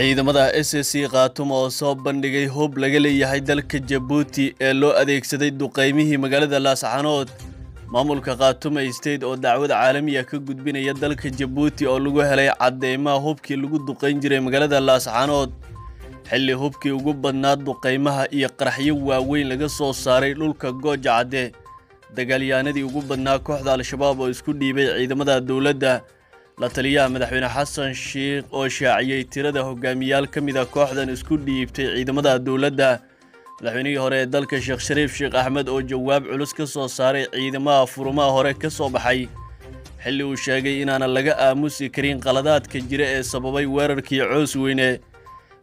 ciidamada s c khaatumo oo soo bandhigay hub laga leeyahay dalka jabuuti ee loo adeegsaday duqaymihii magaalada laascanood maamulka khaatume state oo dacwad caalamiya ah ka gudbinaya dalka jabuuti oo lagu helay caddeymaha hubkii lagu duqayn jiray magaalada laascanood xilli hubkii ugu badnaa duqaymaha iyo qaraxyo waaweyn laga soo saaray dhulka gooja dagaalyaanadii ugu badnaa kooxda al-shabaab oo isku dhiibay ciidamada dowladda la taliyaha madaxweyne xasan sheikh oo shaaciyey tirada hogaamiyaal ka mid a ah kooxdan isku dhiibtay ciidamada dowladda madaxweynihii hore ee dalka sheekh shariif sheekh axmed oo jawaab culus ka soo saaray ciidamaha furumaha hore ka soo baxay xilli uu sheegay inaanan laga aamusi karin qaladaadka jira ee sababay weerarkii coos weyne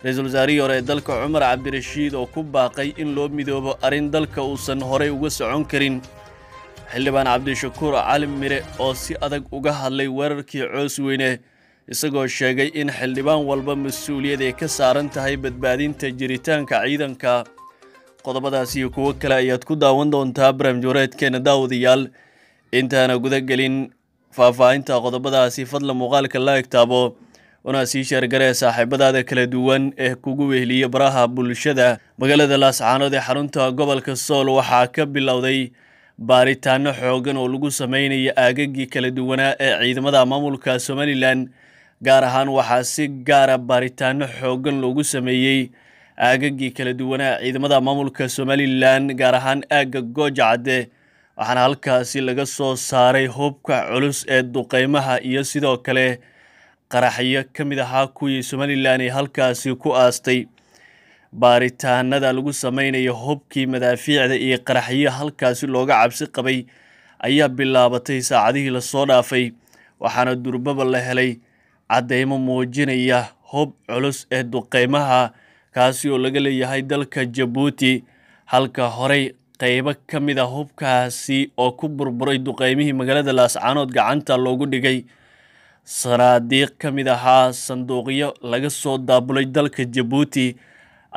ra-iisul wasaarihii hore ee dalka cumar cabdirashiid oo ku baaqay in loo midoobo arrin dalka uusan horay uga socon karin xildhibaan cabdishakuur cali mire oo si adag uga hadlay weerarkii coos weyne isagoo sheegay in xildhibaan walba mas-uuliyad ay ka saaran tahay badbaadinta jiritaanka ciidanka qodobadaas iyo kuwo kale ayaad ku daawan doontaa barnaamijwareedkeena daawadayaal intaana gudagelin faahfaahinta qodobadaasi fadla muuqaalka la egtaabo una sii sheergaree saaxiibadaada kala duwan ee kugu wehliya baraha bulshada magaalada laascaanood ee xarunta gobolka sool waxaa ka bilowday baaritaano xoogan oo lagu sameynaya aagagii kala duwanaa ee ciidamada maamulka somalilan gaar ahaan waxaa si gaara ah baaritaano xoogan loogu sameeyey aagagii kala duwanaa ciidamada maamulka somalilan gaar ahaan aagga gooja waxaana halkaasi laga soo saaray hubka culus ee duqeymaha iyo sidoo kale qaraxyo ka mid ahaa kuwii somalilan ay halkaasi ku aastay baaritaanada lagu sameynaya hubkii madaafiicda iyo qaraxyo halkaasi looga cabsi qabay ayaa bilaabatay saacadihii lasoo dhaafay waxaana durbaba la helay caddeymo muujinaya hub culus ee duqeymaha kaasi oo laga leeyahay dalka jabuuti halka horay qeybo ka mid a ah hubkaasi oo ku burburay duqeymihii magaalada laascaanood gacanta loogu dhigay sanaadiiq ka mid ahaa sanduuqyo laga soo daabulay dalka jabuuti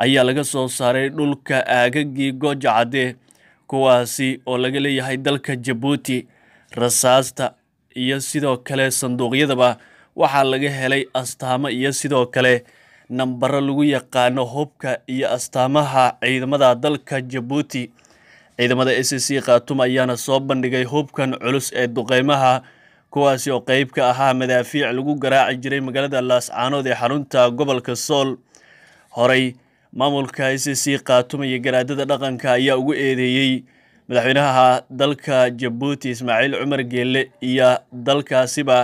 ayaa laga soo saaray dhulka aagagii gooja kuwaasi oo laga leeyahay dalka jabuuti rasaasta iyo sidoo kale sanduuqyadaba waxaa laga helay astaamo iyo sidoo kale nambaro lagu yaqaano hubka iyo astaamaha ciidamada dalka jabuuti ciidamada s c khatum ayaana soo bandhigay hubkan culus ee duqeymaha kuwaasi oo qeyb ka ahaa madaafiic lagu garaaci jiray magaalada laascaanood ee xarunta gobolka sool horay maamulka c c qaatumaya garaadada dhaqanka ayaa ugu eedeeyey madaxweynaha dalka jabuuti ismaaciil cumar geelle iyo dalkaasiba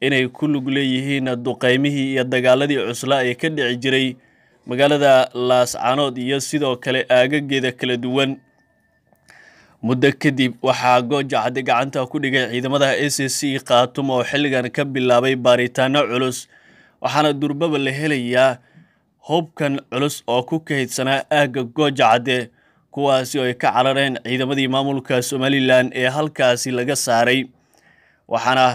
inay ku lug leeyihiin duqeymihii iyo dagaaladii cusla ee ka dhici jiray magaalada laascanood iyo sidoo kale aagageeda kala duwan muddo kadib waxaa gooja goojacadi gacanta ku dhigay ciidamada a c c khaatum oo xilligan ka bilaabay baaritaano culus waxaana durbaba la helayaa hubkan culus oo ku kaydsanaa aagga gooja cadde kuwaasi oo ay ka carareen ciidamadii maamulka somalilan ee halkaasi laga saaray waxaana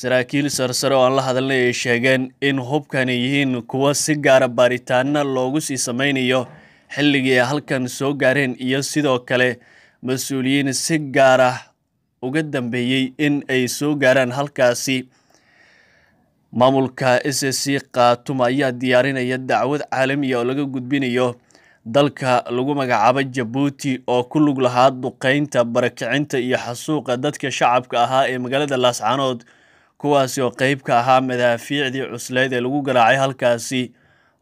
saraakiil sarsare oo aan la hadalnay ay sheegeen in hubkan yihiin kuwo si gaara ah baaritaana loogu sii samaynayo xilligii ay halkan soo gaareen iyo sidoo kale mas-uuliyiin si gaara ah uga dambeeyey in ay soo gaaraan halkaasi maamulka s c khaatum ayaa diyaarinaya dacwad caalamiya ah oo laga gudbinayo dalka lagu magacaabo jabuuti oo ku lug lahaa duqeynta barakicinta iyo xasuuqa dadka shacabka ahaa ee magaalada laascaanood kuwaasi oo qeyb ka ahaa madaafiicdii cusleyd ee lagu garaacay halkaasi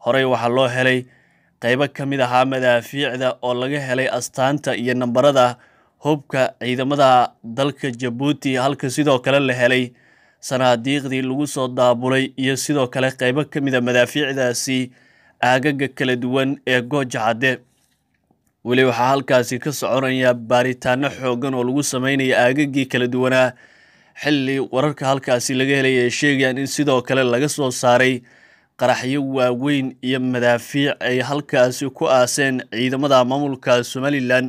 horey waxaa loo helay qeybo ka mid ahaa madaafiicda oo laga helay astaanta iyo nambarada hubka ciidamada dalka jabuuti halka sidoo kale la helay sanaadiiqdii lagu soo daabulay iyo sidoo kale qaybo ka mida madaafiicdaasi aagaga kala duwan ee gooja cadde weli waxaa halkaasi ka soconaya baaritaano xooggan oo lagu sameynaya aagagii kala duwanaa xilli wararka halkaasi laga helaya ay sheegayaan in sidoo kale laga soo saaray qaraxyo waaweyn iyo madaafiic ay halkaasi ku aaseen ciidamada maamulka somalilan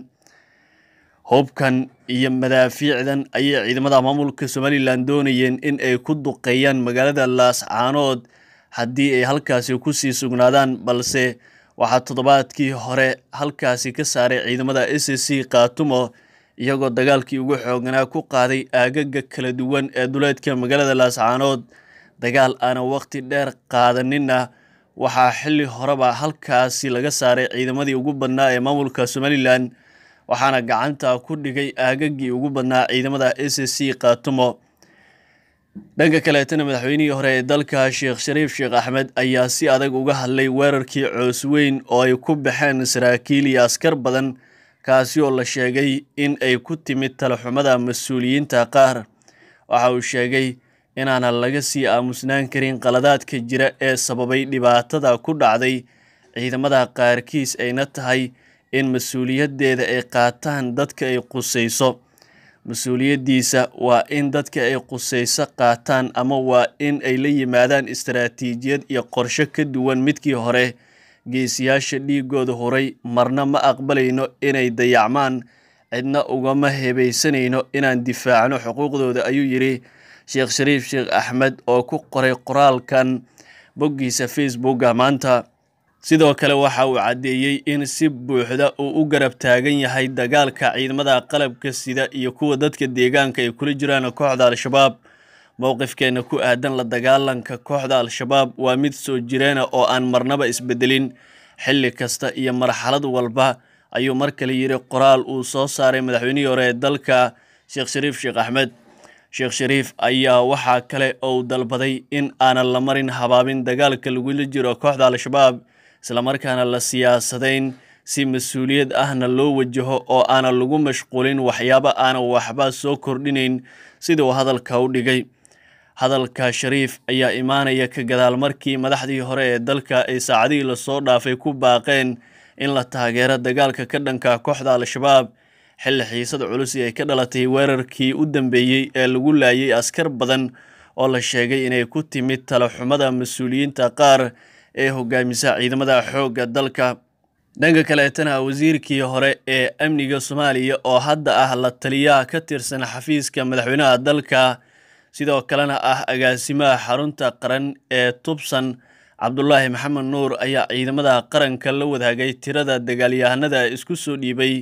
hubkan iyo madaafiicdan ayay ciidamada maamulka somalilan doonayeen in ay ku duqeeyaan magaalada laascaanood haddii ay halkaasi ku sii sugnaadaan balse waxaa toddobaadkii hore halkaasi ka saaray ciidamada s c khaatumo iyagoo dagaalkii ugu xooganaa ku qaaday aagaga kala duwan ee duleedka magaalada laascaanood dagaal aana waqti dheer qaadaninna waxaa xilli horeba halkaasi laga saaray ciidamadii ugu badnaa ee maamulka somalilan waxaana gacanta ku dhigay aagagii ugu badnaa ciidamada s c c kaatumo dhanka kaleetana madaxweynihii hore ee dalka sheekh shariif sheekh axmed ayaa si adag uga hadlay weerarkii coosweyn oo ay ku baxeen saraakiil iyo askar badan kaasi oo la sheegay in ay ku timid talaxumada mas-uuliyiinta qaar waxa uu sheegay inaanan laga sii aamusnaan karin qaladaadka jira ee sababay dhibaatada ku dhacday ciidamada qaarkiis ayna tahay in mas-uuliyaddeeda ay qaataan dadka ay qusayso mas-uuliyaddiisa waa in dadka ay qusayso qaataan ama waa in ay la yimaadaan istaraatiijiyad iyo qorsho ka duwan midkii hore geesiyaasha dhiiggooda huray marna ma aqbalayno inay dayacmaan cidna ugama hebaysanayno inaan difaacno xuquuqdooda ayuu yidhi sheekh shariif sheekh axmed oo ku qoray qoraalkan boggiisa facebooka maanta sidoo kale waxa uu caddeeyey in si buuxda uu u garab taagan yahay dagaalka ciidamada qalabka sida iyo kuwa dadka deegaanka ay kula jiraan kooxda al-shabaab mowqifkeenna ku aadan la dagaalanka kooxda al-shabaab waa mid soo jireena ah oo aan marnaba isbedelin xilli kasta iyo marxalad walba ayuu mar kale yidhi qoraal uu soo saaray madaxweynihii hore ee dalka sheekh shariif sheekh axmed sheekh shariif ayaa waxaa kale ou dalbaday in aanan la marin habaabin dagaalka lagula jiro kooxda al-shabaab islamarkaana la siyaasadayn si mas-uuliyad ahna loo wajaho oo aana lagu mashquulin waxyaabo aana waxba soo kordhinayn sida uu hadalka u dhigay hadalka shariif ayaa imaanaya ka gadaal markii madaxdii hore ee dalka ay saacadihii lasoo dhaafay ku baaqeen in la taageero dagaalka ka dhanka kooxda al-shabaab xilli xiisad culus ay ka dhalatay weerarkii u dambeeyey ee lagu laayay askar badan oo la sheegay inay ku timid tala xumada mas-uuliyiinta qaar ee hogaamisa ciidamada xoogga dalka dhanka kaleetana wasiirkii hore ee amniga soomaaliya oo hadda ah la taliyaha ka tirsan xafiiska madaxweynaha dalka sidoo kalena ah agaasimaha xarunta qaran ee tubsan cabdulaahi maxamed nuur ayaa ciidamada qaranka la wadaagay tirada dagaalyahanada isku soo dhiibay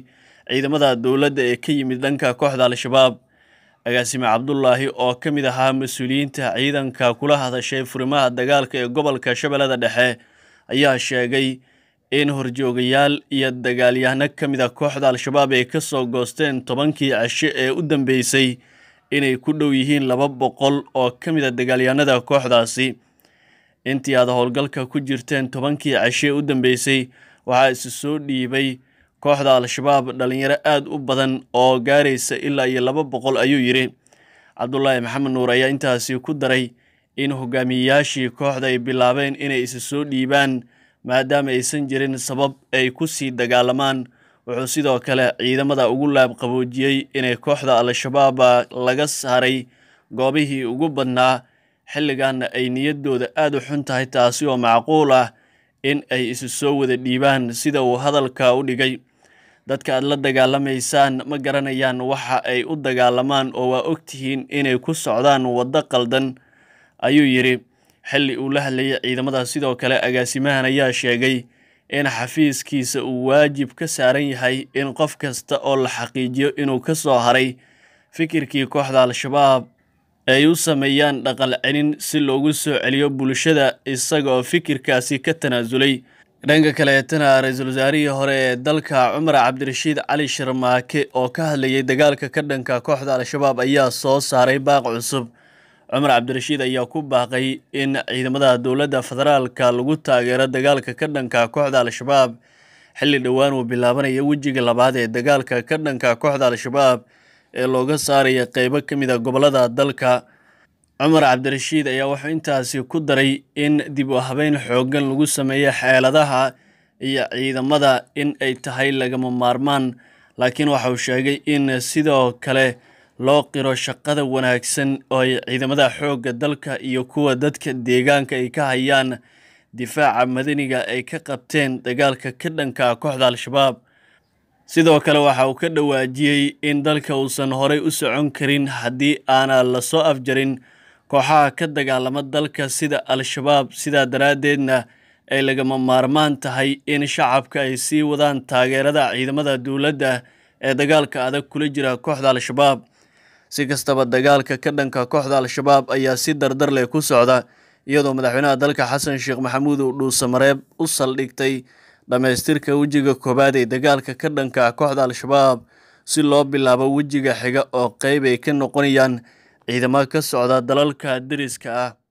ciidamada dowladda ee ka yimid dhanka kooxda al-shabaab agaasime cabdulaahi oo ka mid ahaa mas-uuliyiinta ciidanka kula hadashay furimaha dagaalka ee gobolka shabeellada dhexe ayaa sheegay in horjoogayaal iyo dagaalyahno ka mid a ah kooxda al-shabaab ay ka soo goosteen tobankii cisho ee u dambeysay inay ku dhow yihiin laba boqol oo ka mid a ah dagaalyahanada kooxdaasi intii aad howlgalka ku jirteen tobankii cisho ee u dambeysay waxaa isu soo dhiibay kooxda al-shabaab dhallinyaro aad u badan oo gaaraysa ilaa iyo laba boqol ayuu yidhi cabdulaahi maxamed nuur ayaa intaasi ku daray in hogaamiyeyaashii kooxda ay bilaabeen inay isa soo dhiibaan maadaama aysan jirin sabab ay ku sii dagaalamaan wuxuu sidoo kale ciidamada ugu laab qaboojiyey inay kooxda al-shabaab laga saaray goobihii ugu badnaa xilliganna ay niyaddooda aad u xun tahay taasi oo macquul ah in ay isu soo wada dhiibaan sida uu hadalka u dhigay dadka aad la dagaalamaysaan ma garanayaan waxa ay u dagaalamaan oo waa ogtihiin inay ku socdaan waddo qaldan ayuu yidhi xilli uu la hadlayay ciidamada sidoo kale agaasimahan ayaa sheegay in xafiiskiisa uu waajib ka saaran yahay in qof kasta oo la xaqiijiyo inuu ka soo haray fikirkii kooxda al-shabaab ay u sameeyaan dhaqal celin si loogu soo celiyo bulshada isagaoo fikirkaasi ka tanaasulay dhanka kaleetana ra-iisul wasaarihii hore ee dalka cumar cabdirashiid cali sharmaake oo ka hadlayay dagaalka ka dhanka kooxda al-shabaab ayaa soo saaray baaq cusub cumar cabdirashiid ayaa ku baaqay in ciidamada dowladda federaalka lagu taageero dagaalka ka dhanka kooxda al-shabaab xilli dhowaan uu bilaabanaya wejiga labaad ee dagaalka ka dhanka kooxda al-shabaab ee looga saaraya qeybo ka mid a ah gobollada dalka cumar cabdirashiid ayaa wuxuu intaasi ku daray in dib u habeyn xooggan lagu sameeyo xeeladaha iyo ciidamada in ay tahay lagama maarmaan laakiin waxa uu sheegay in sidoo kale loo qiro shaqada wanaagsan oo ay ciidamada xoogga dalka iyo kuwa dadka deegaanka ay ka hayaan difaaca madaniga ay ka qabteen dagaalka ka dhanka kooxda al-shabaab sidoo kale waxa uu ka dhawaajiyey in dalka uusan horay u socon karin haddii aanan la soo afjarin kooxaha ka dagaalama dalka sida al-shabaab sidaa daraaddeedna ay lagama maarmaan tahay in shacabka ay sii wadaan taageerada ciidamada dowladda ee dagaalka adag kula jira kooxda al-shabaab si kastaba dagaalka ka dhanka kooxda al-shabaab ayaa si dardar leh ku socda iyadoo madaxweynaha dalka xasan sheekh maxamuud uu dhuusamareeb u saldhigtay dhammaystirka wejiga koowaad ee dagaalka ka dhanka ah kooxda al-shabaab si loo bilaabo wejiga xiga oo qeyb ay ka noqonayaan ciidamo ka socda dalalka deriska ah